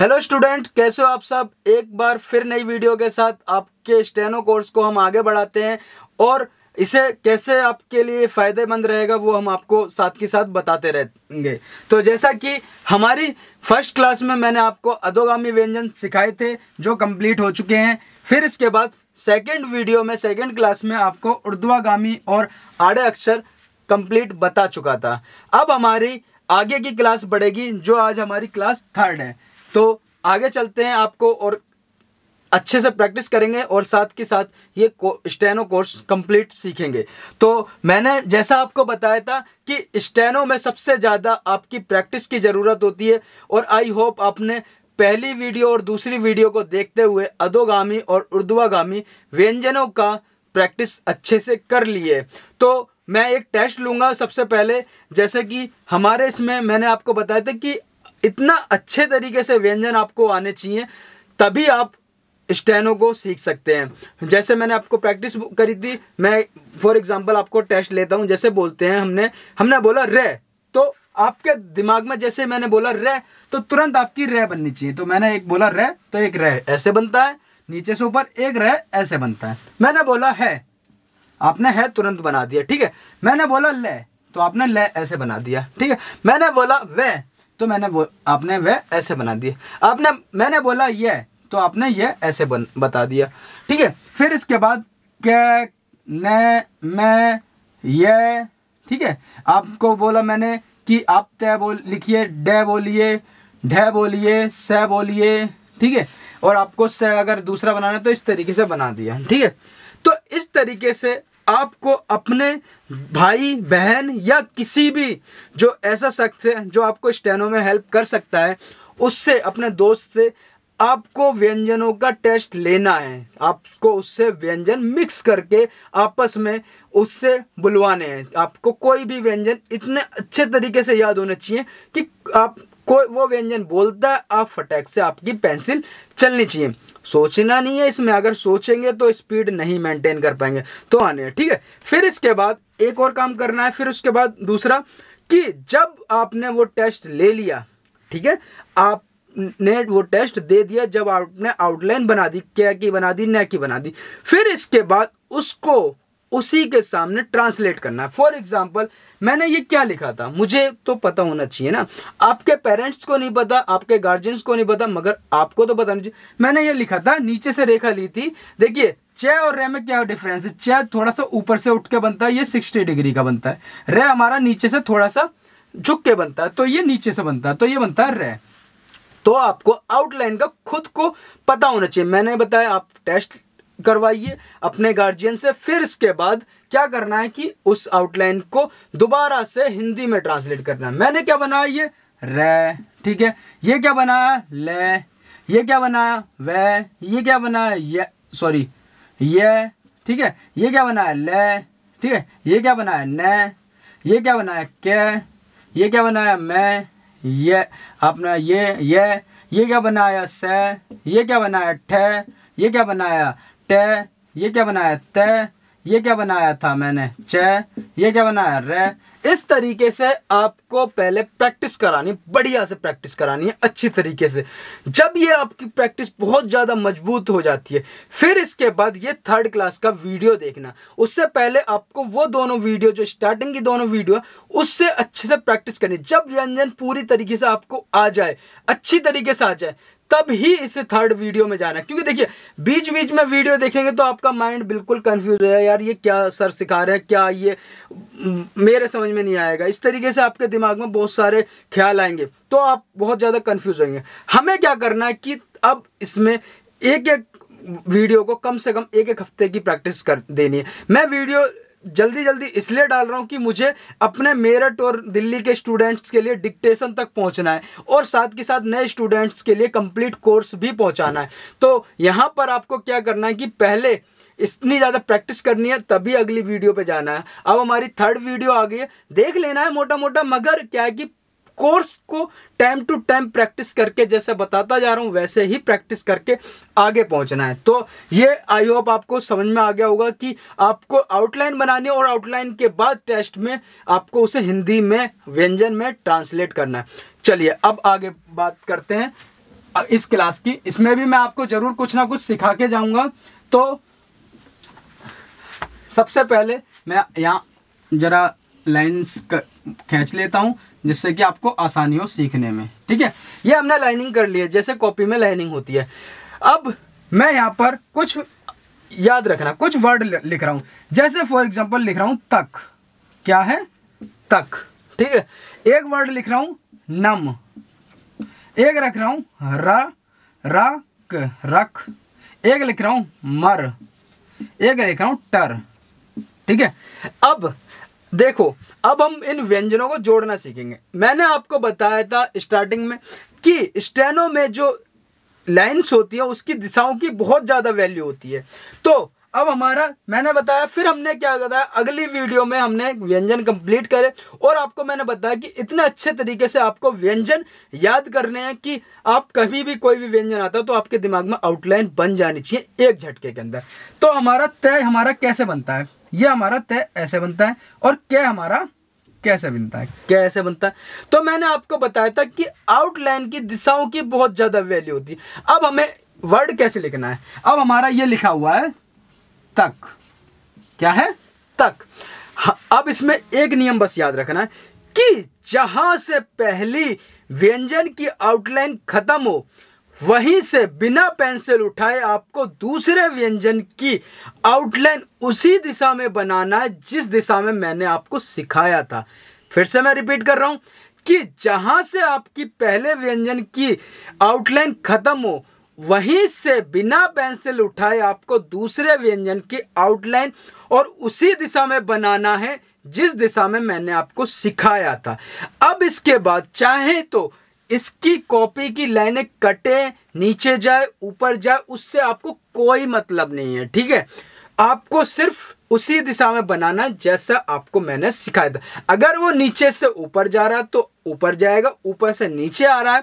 hello student कैसे हो आप सब एक बार फिर नई वीडियो के साथ आपके स्टेनो कोर्स को हम आगे बढ़ाते हैं और इसे कैसे आपके लिए फ़ायदेमंद रहेगा वो हम आपको साथ के साथ बताते रहेंगे तो जैसा कि हमारी फर्स्ट क्लास में मैंने आपको अधोगामी व्यंजन सिखाए थे जो कंप्लीट हो चुके हैं फिर इसके बाद सेकेंड वीडियो में सेकेंड क्लास में आपको उर्द्वागामी और आड़े अक्षर कंप्लीट बता चुका था अब हमारी आगे की क्लास बढ़ेगी जो आज हमारी क्लास थर्ड है तो आगे चलते हैं आपको और अच्छे से प्रैक्टिस करेंगे और साथ के साथ ये को, स्टेनो कोर्स कंप्लीट सीखेंगे तो मैंने जैसा आपको बताया था कि स्टेनो में सबसे ज़्यादा आपकी प्रैक्टिस की ज़रूरत होती है और आई होप आपने पहली वीडियो और दूसरी वीडियो को देखते हुए अधोगामी और उर्दुआगामी व्यंजनों का प्रैक्टिस अच्छे से कर लिए तो मैं एक टेस्ट लूँगा सबसे पहले जैसे कि हमारे इसमें मैंने आपको बताया था कि इतना अच्छे तरीके से व्यंजन आपको आने चाहिए तभी आप स्टेनो को सीख सकते हैं जैसे मैंने आपको प्रैक्टिस करी थी मैं फॉर एग्जांपल आपको टेस्ट लेता हूँ जैसे बोलते हैं हमने हमने बोला रे तो आपके दिमाग में जैसे मैंने बोला रे तो तुरंत आपकी रे बननी चाहिए तो मैंने एक बोला रे तो एक रे ऐसे बनता है नीचे से ऊपर एक रे ऐसे बनता है मैंने बोला है आपने है तुरंत बना दिया ठीक है मैंने बोला ले तो आपने ले ऐसे बना दिया ठीक है मैंने बोला वे तो मैंने वो आपने वह ऐसे बना दिया आपने मैंने बोला ये तो आपने यह ऐसे बन बता दिया ठीक है फिर इसके बाद कै न मैं ये ठीक है आपको बोला मैंने कि आप तय बोल लिखिए डे बोलिए ढे बोलिए स बोलिए ठीक है और आपको स अगर दूसरा बनाना है तो इस तरीके से बना दिया ठीक है तो इस तरीके से आपको अपने भाई बहन या किसी भी जो ऐसा शख्स है जो आपको स्टेनो में हेल्प कर सकता है उससे अपने दोस्त से आपको व्यंजनों का टेस्ट लेना है आपको उससे व्यंजन मिक्स करके आपस में उससे बुलवाने हैं आपको कोई भी व्यंजन इतने अच्छे तरीके से याद होना चाहिए कि आप कोई वो व्यंजन बोलता है आप फटैक से आपकी पेंसिल चलनी चाहिए सोचना नहीं है इसमें अगर सोचेंगे तो स्पीड नहीं मेंटेन कर पाएंगे तो आने ठीक है फिर इसके बाद एक और काम करना है फिर उसके बाद दूसरा कि जब आपने वो टेस्ट ले लिया ठीक है आप ने वो टेस्ट दे दिया जब आपने आउटलाइन बना दी क्या की बना दी न की बना दी फिर इसके बाद उसको उसी के सामने ट्रांसलेट करना है फॉर एग्जाम्पल मैंने ये क्या लिखा था मुझे तो पता होना चाहिए ना आपके पेरेंट्स को नहीं पता आपके गार्जियंस को नहीं पता मगर आपको तो पता नहीं मैंने ये लिखा था नीचे से रेखा ली थी देखिए चे और रे में क्या डिफरेंस है चे थोड़ा सा ऊपर से उठ के बनता है ये सिक्सटी डिग्री का बनता है रे हमारा नीचे से थोड़ा सा झुक के बनता है तो ये नीचे से बनता है तो ये बनता है रे तो आपको आउटलाइन का खुद को पता होना चाहिए मैंने बताया आप टेस्ट करवाइए अपने गार्जियन से फिर इसके बाद क्या करना है कि उस आउटलाइन को दोबारा से हिंदी में ट्रांसलेट करना है मैंने क्या बनाया ये रे ठीक है ये क्या बनाया ले ये क्या बनाया वे ये क्या बनाया ये सॉरी ये ठीक है ये क्या बनाया ले ठीक है ये क्या बनाया ने ये क्या बनाया के ये क्या बनाया मैं ये अपना ये ये ये क्या बनाया स ये क्या बनाया ठ ये क्या बनाया ट ये क्या बनाया त ये क्या बनाया था मैंने च ये क्या बनाया रे इस तरीके से आपको पहले प्रैक्टिस करानी बढ़िया से प्रैक्टिस करानी है अच्छी तरीके से जब ये आपकी प्रैक्टिस बहुत ज़्यादा मजबूत हो जाती है फिर इसके बाद ये थर्ड क्लास का वीडियो देखना उससे पहले आपको वो दोनों वीडियो जो स्टार्टिंग की दोनों वीडियो उससे अच्छे से प्रैक्टिस करनी जब व्यंजन पूरी तरीके से आपको आ जाए अच्छी तरीके से आ जाए तब ही इस थर्ड वीडियो में जाना है क्योंकि देखिए बीच बीच में वीडियो देखेंगे तो आपका माइंड बिल्कुल कंफ्यूज जाएगा यार ये क्या सर सिखा रहे हैं क्या ये मेरे समझ में नहीं आएगा इस तरीके से आपके दिमाग में बहुत सारे ख्याल आएंगे तो आप बहुत ज़्यादा कन्फ्यूज होंगे हमें क्या करना है कि अब इसमें एक एक वीडियो को कम से कम एक एक हफ्ते की प्रैक्टिस कर देनी है मैं वीडियो जल्दी जल्दी इसलिए डाल रहा हूँ कि मुझे अपने मेरठ और दिल्ली के स्टूडेंट्स के लिए डिक्टेशन तक पहुँचना है और साथ के साथ नए स्टूडेंट्स के लिए कंप्लीट कोर्स भी पहुँचाना है तो यहाँ पर आपको क्या करना है कि पहले इतनी ज़्यादा प्रैक्टिस करनी है तभी अगली वीडियो पे जाना है अब हमारी थर्ड वीडियो आ गई है देख लेना है मोटा मोटा मगर क्या है कि कोर्स को टाइम टू टाइम प्रैक्टिस करके जैसे बताता जा रहा हूँ वैसे ही प्रैक्टिस करके आगे पहुँचना है तो ये आई होप आपको समझ में आ गया होगा कि आपको आउटलाइन बनानी और आउटलाइन के बाद टेस्ट में आपको उसे हिंदी में व्यंजन में ट्रांसलेट करना है चलिए अब आगे बात करते हैं इस क्लास की इसमें भी मैं आपको ज़रूर कुछ ना कुछ सिखा के जाऊंगा तो सबसे पहले मैं यहाँ ज़रा लाइंस खींच लेता हूँ जिससे कि आपको आसानी हो सीखने में ठीक है ये हमने लाइनिंग कर ली है जैसे कॉपी में लाइनिंग होती है अब मैं यहाँ पर कुछ याद रखना कुछ वर्ड लिख रहा हूँ जैसे फॉर एग्जाम्पल लिख रहा हूँ तक क्या है तक ठीक है एक वर्ड लिख रहा हूँ नम एक रख रहा हूँ रा रक रख एक लिख रहा हूँ मर एक लिख रहा हूँ टर ठीक है अब देखो अब हम इन व्यंजनों को जोड़ना सीखेंगे मैंने आपको बताया था स्टार्टिंग में कि स्टेनो में जो लाइंस होती है उसकी दिशाओं की बहुत ज़्यादा वैल्यू होती है तो अब हमारा मैंने बताया फिर हमने क्या बताया अगली वीडियो में हमने व्यंजन कंप्लीट करे और आपको मैंने बताया कि इतने अच्छे तरीके से आपको व्यंजन याद करने हैं कि आप कभी भी कोई भी व्यंजन आता हो तो आपके दिमाग में आउटलाइन बन जानी चाहिए एक झटके के अंदर तो हमारा तय हमारा कैसे बनता है ये हमारा तय ऐसे बनता है और क्या हमारा कैसे बनता है कैसे बनता है तो मैंने आपको बताया था कि आउटलाइन की दिशाओं की बहुत ज़्यादा वैल्यू होती है अब हमें वर्ड कैसे लिखना है अब हमारा ये लिखा हुआ है तक क्या है तक अब इसमें एक नियम बस याद रखना है कि जहां से पहली व्यंजन की आउटलाइन खत्म हो वहीं से बिना पेंसिल उठाए आपको दूसरे व्यंजन की आउटलाइन उसी दिशा में बनाना है जिस दिशा में मैंने आपको सिखाया था फिर से मैं रिपीट कर रहा हूं कि जहां से आपकी पहले व्यंजन की आउटलाइन खत्म हो वहीं से बिना पेंसिल उठाए आपको दूसरे व्यंजन की आउटलाइन और उसी दिशा में बनाना है जिस दिशा में मैंने आपको सिखाया था अब इसके बाद चाहे तो इसकी कॉपी की लाइनें कटे नीचे जाए ऊपर जाए उससे आपको कोई मतलब नहीं है ठीक है आपको सिर्फ उसी दिशा में बनाना जैसा आपको मैंने सिखाया था अगर वो नीचे से ऊपर जा रहा है तो ऊपर जाएगा ऊपर से नीचे आ रहा है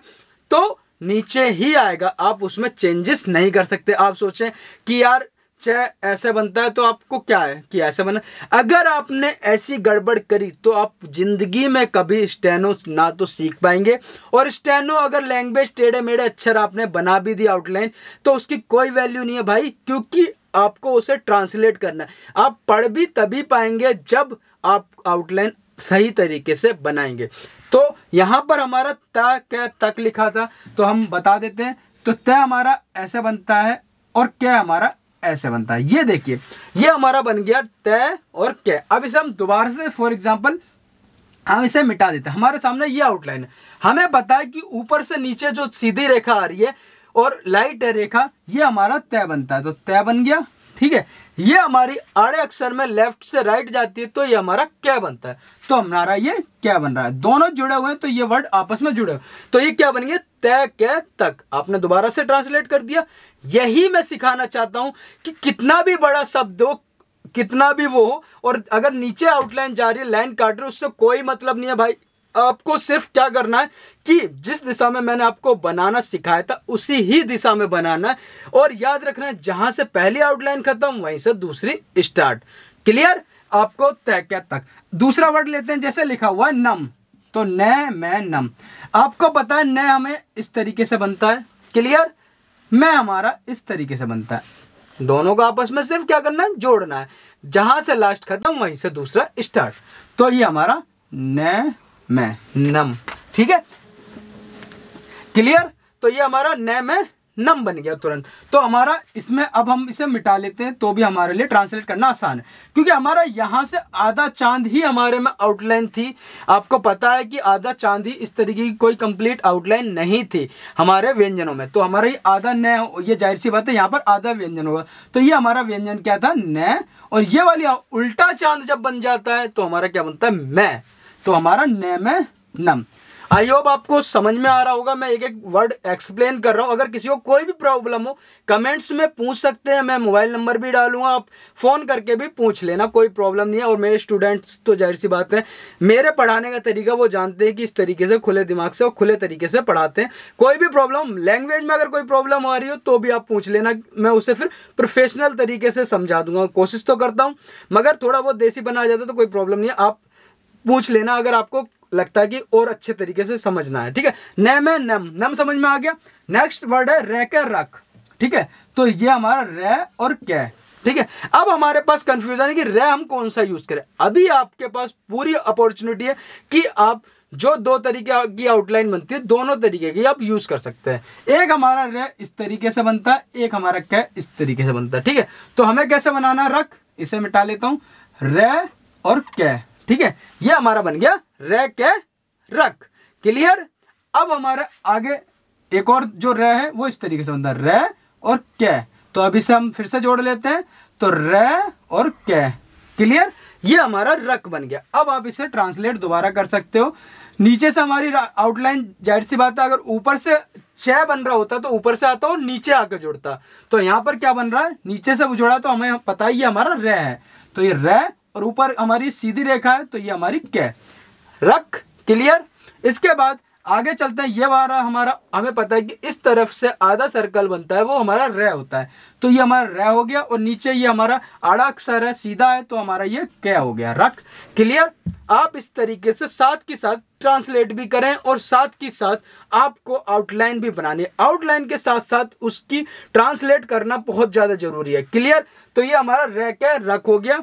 तो नीचे ही आएगा आप उसमें चेंजेस नहीं कर सकते आप सोचें कि यार बच्चा ऐसे बनता है तो आपको क्या है कि ऐसे बना अगर आपने ऐसी गड़बड़ करी तो आप जिंदगी में कभी स्टेनो ना तो सीख पाएंगे और स्टेनो अगर लैंग्वेज टेढ़े मेढ़े अक्षर आपने बना भी दिया आउटलाइन तो उसकी कोई वैल्यू नहीं है भाई क्योंकि आपको उसे ट्रांसलेट करना है आप पढ़ भी तभी पाएंगे जब आप आउटलाइन सही तरीके से बनाएंगे तो यहाँ पर हमारा त क्या तक लिखा था तो हम बता देते हैं तो तय हमारा ऐसे बनता है और क्या हमारा ऐसे बनता है ये देखिए ये हमारा बन गया तय और कै अब इसे हम दोबारा से फॉर एग्जाम्पल हम इसे मिटा देते हैं हमारे सामने ये आउटलाइन है हमें पता है कि ऊपर से नीचे जो सीधी रेखा आ रही है और लाइट रेखा ये हमारा तय बनता है तो तय बन गया ठीक है ये हमारी अड़े अक्षर में लेफ्ट से राइट जाती है तो ये हमारा क्या बनता है तो हमारा ये क्या बन रहा है दोनों जुड़े हुए हैं तो ये वर्ड आपस में जुड़े हुए तो ये क्या बनेंगे तय कै तक आपने दोबारा से ट्रांसलेट कर दिया यही मैं सिखाना चाहता हूं कि कितना भी बड़ा शब्द हो कितना भी वो हो और अगर नीचे आउटलाइन जा रही है लाइन काट रही है उससे कोई मतलब नहीं है भाई आपको सिर्फ क्या करना है कि जिस दिशा में मैंने आपको बनाना सिखाया था उसी ही दिशा में बनाना है और याद रखना है जहां से पहली आउटलाइन खत्म वहीं से दूसरी स्टार्ट क्लियर आपको तय क्या तक दूसरा वर्ड लेते हैं जैसे लिखा हुआ है नम तो न मैं नम आपको पता है न हमें इस तरीके से बनता है क्लियर मैं हमारा इस तरीके से बनता है दोनों को आपस में सिर्फ क्या करना है जोड़ना है जहां से लास्ट खत्म वहीं से दूसरा स्टार्ट तो ये हमारा न मैं नम ठीक है क्लियर तो ये हमारा नम में नम बन गया तुरंत तो हमारा इसमें अब हम इसे मिटा लेते हैं तो भी हमारे लिए ट्रांसलेट करना आसान है क्योंकि हमारा यहाँ से आधा चांद ही हमारे में आउटलाइन थी आपको पता है कि आधा चांद ही इस तरीके की कोई कंप्लीट आउटलाइन नहीं थी हमारे व्यंजनों में तो हमारा ये आधा न ये जाहिर सी बात है यहाँ पर आधा व्यंजन होगा तो ये हमारा व्यंजन क्या था न और ये वाली उल्टा चांद जब बन जाता है तो हमारा क्या बनता है मैं तो हमारा नेम है नम आई होप आपको समझ में आ रहा होगा मैं एक एक वर्ड एक्सप्लेन कर रहा हूँ अगर किसी को कोई भी प्रॉब्लम हो कमेंट्स में पूछ सकते हैं मैं मोबाइल नंबर भी डालूंगा आप फ़ोन करके भी पूछ लेना कोई प्रॉब्लम नहीं है और मेरे स्टूडेंट्स तो जाहिर सी बात है मेरे पढ़ाने का तरीका वो जानते हैं कि इस तरीके से खुले दिमाग से और खुले तरीके से पढ़ाते हैं कोई भी प्रॉब्लम लैंग्वेज में अगर कोई प्रॉब्लम आ रही हो तो भी आप पूछ लेना मैं उसे फिर प्रोफेशनल तरीके से समझा दूंगा कोशिश तो करता हूँ मगर थोड़ा बहुत देसी बना जाता तो कोई प्रॉब्लम नहीं है आप पूछ लेना अगर आपको लगता है कि और अच्छे तरीके से समझना है ठीक है नम है नम नम समझ में आ गया नेक्स्ट वर्ड है कै रख ठीक है तो ये हमारा रे और कै ठीक है अब हमारे पास कंफ्यूजन है कि रे हम कौन सा यूज करें अभी आपके पास पूरी अपॉर्चुनिटी है कि आप जो दो तरीके की आउटलाइन बनती है दोनों तरीके की आप यूज कर सकते हैं एक हमारा रे इस तरीके से बनता है एक हमारा कै इस तरीके से बनता है ठीक है तो हमें कैसे बनाना रख इसे मिटा लेता हूं रे और कै ठीक है ये हमारा बन गया रे के रक क्लियर अब हमारा आगे एक और जो रे है वो इस तरीके से बनता है रे और कै तो अभी से हम फिर से जोड़ लेते हैं तो रे और कै क्लियर ये हमारा रक बन गया अब आप इसे ट्रांसलेट दोबारा कर सकते हो नीचे से हमारी आउटलाइन जाहिर सी बात है अगर ऊपर से चय बन रहा होता तो ऊपर से आता और नीचे आकर जुड़ता तो यहां पर क्या बन रहा है नीचे से वो जुड़ा तो हमें पता ही हमारा रे है तो ये रे और ऊपर हमारी सीधी रेखा है तो ये हमारी क्या रख क्लियर इसके बाद आगे चलते हैं ये वाला हमारा हमें पता है कि इस तरफ से आधा सर्कल बनता है वो हमारा रे होता है तो ये हमारा रे हो गया और नीचे ये हमारा आड़ा अक्षर है सीधा है तो हमारा ये क्या हो गया रख क्लियर आप इस तरीके से साथ के साथ ट्रांसलेट भी करें और साथ के साथ आपको आउटलाइन भी बनानी आउटलाइन के साथ साथ उसकी ट्रांसलेट करना बहुत ज़्यादा जरूरी है क्लियर तो ये हमारा रे क्या रख हो गया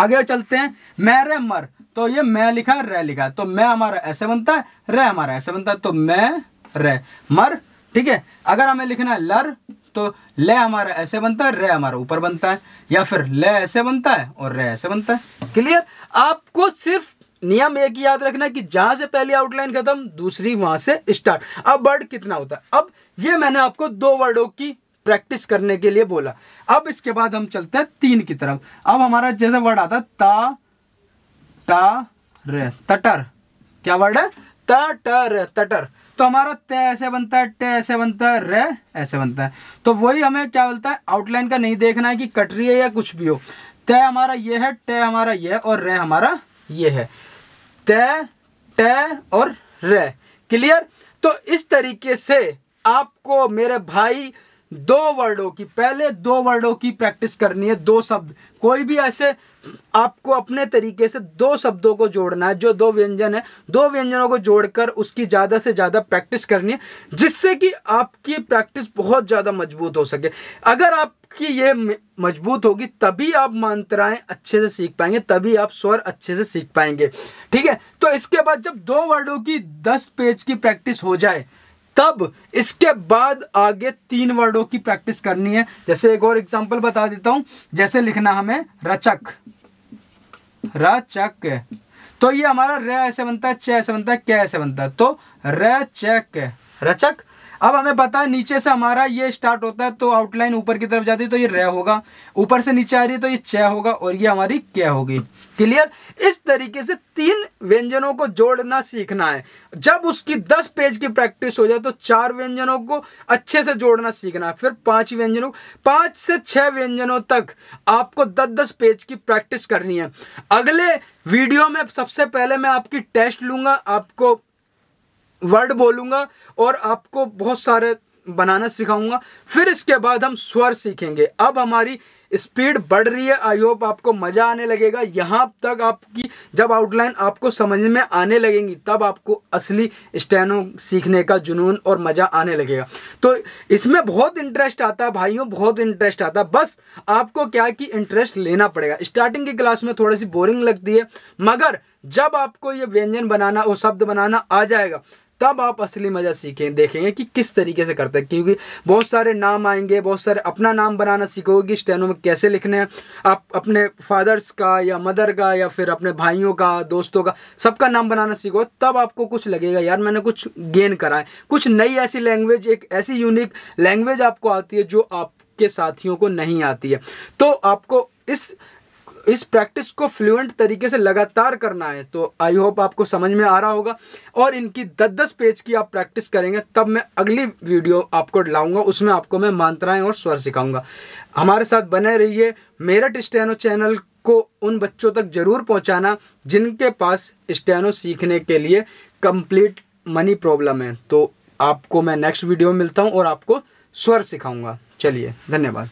आगे चलते हैं मैरे मर तो ये मैं लिखा रे लिखा तो मैं हमारा ऐसे बनता है रे हमारा ऐसे बनता है तो मैं रे मर ठीक है अगर हमें लिखना है लर तो ले हमारा ऐसे बनता है रे हमारा ऊपर बनता है या फिर ले ऐसे बनता है और रे ऐसे बनता है क्लियर आपको सिर्फ नियम एक ही याद रखना कि जहां से पहली आउटलाइन खत्म दूसरी वहां से स्टार्ट अब वर्ड कितना होता है अब ये मैंने आपको दो वर्डों की प्रैक्टिस करने के लिए बोला अब इसके बाद हम चलते हैं तीन की तरफ अब हमारा जैसा वर्ड आता ता ता रे तटर क्या वर्ड है तटर तटर तो हमारा ते ऐसे बनता है टे ऐसे बनता है रे ऐसे बनता है तो वही हमें क्या बोलता है आउटलाइन का नहीं देखना है कि कट रही है या कुछ भी हो तय हमारा ये है टे हमारा ये और रे हमारा ये है तय टे और रे क्लियर तो इस तरीके से आपको मेरे भाई दो वर्डों की पहले दो वर्डों की प्रैक्टिस करनी है दो शब्द कोई भी ऐसे आपको अपने तरीके से दो शब्दों को जोड़ना है जो दो व्यंजन है दो व्यंजनों को जोड़कर उसकी ज़्यादा से ज़्यादा प्रैक्टिस करनी है जिससे कि आपकी प्रैक्टिस बहुत ज़्यादा मजबूत हो सके अगर आपकी ये मजबूत होगी तभी आप मंत्राएं अच्छे से सीख पाएंगे तभी आप स्वर अच्छे से सीख पाएंगे ठीक है तो इसके बाद जब दो वर्डों की दस पेज की प्रैक्टिस हो जाए तब इसके बाद आगे तीन वर्डों की प्रैक्टिस करनी है जैसे एक और एग्जांपल बता देता हूं जैसे लिखना हमें रचक रचक तो ये हमारा र ऐसे बनता है च ऐसे बनता है क्या ऐसे बनता है तो रचक रचक अब हमें पता है नीचे से हमारा ये स्टार्ट होता है तो आउटलाइन ऊपर की तरफ जाती है तो ये रह होगा ऊपर से नीचे आ रही है तो ये चय होगा और ये हमारी क्या होगी क्लियर इस तरीके से तीन व्यंजनों को जोड़ना सीखना है जब उसकी दस पेज की प्रैक्टिस हो जाए तो चार व्यंजनों को अच्छे से जोड़ना सीखना है फिर पांच व्यंजनों पांच से छह व्यंजनों तक आपको दस दस पेज की प्रैक्टिस करनी है अगले वीडियो में सबसे पहले मैं आपकी टेस्ट लूंगा आपको वर्ड बोलूँगा और आपको बहुत सारे बनाना सिखाऊंगा फिर इसके बाद हम स्वर सीखेंगे अब हमारी स्पीड बढ़ रही है आई होप आपको मज़ा आने लगेगा यहाँ तक आपकी जब आउटलाइन आपको समझ में आने लगेंगी तब आपको असली स्टैनो सीखने का जुनून और मज़ा आने लगेगा तो इसमें बहुत इंटरेस्ट आता है भाइयों बहुत इंटरेस्ट आता है बस आपको क्या कि इंटरेस्ट लेना पड़ेगा स्टार्टिंग की क्लास में थोड़ी सी बोरिंग लगती है मगर जब आपको ये व्यंजन बनाना और शब्द बनाना आ जाएगा तब आप असली मज़ा सीखें देखेंगे कि किस तरीके से करते हैं क्योंकि बहुत सारे नाम आएंगे बहुत सारे अपना नाम बनाना सीखोगे कि स्टेनो में कैसे लिखने हैं आप अपने फादर्स का या मदर का या फिर अपने भाइयों का दोस्तों का सबका नाम बनाना सीखो तब आपको कुछ लगेगा यार मैंने कुछ गेन करा है कुछ नई ऐसी लैंग्वेज एक ऐसी यूनिक लैंग्वेज आपको आती है जो आपके साथियों को नहीं आती है तो आपको इस इस प्रैक्टिस को फ्लुएंट तरीके से लगातार करना है तो आई होप आपको समझ में आ रहा होगा और इनकी दस दस पेज की आप प्रैक्टिस करेंगे तब मैं अगली वीडियो आपको लाऊंगा उसमें आपको मैं मात्राएं और स्वर सिखाऊंगा हमारे साथ बने रहिए मेरठ स्टैनो चैनल को उन बच्चों तक ज़रूर पहुँचाना जिनके पास स्टैनो सीखने के लिए कंप्लीट मनी प्रॉब्लम है तो आपको मैं नेक्स्ट वीडियो में मिलता हूँ और आपको स्वर सिखाऊंगा चलिए धन्यवाद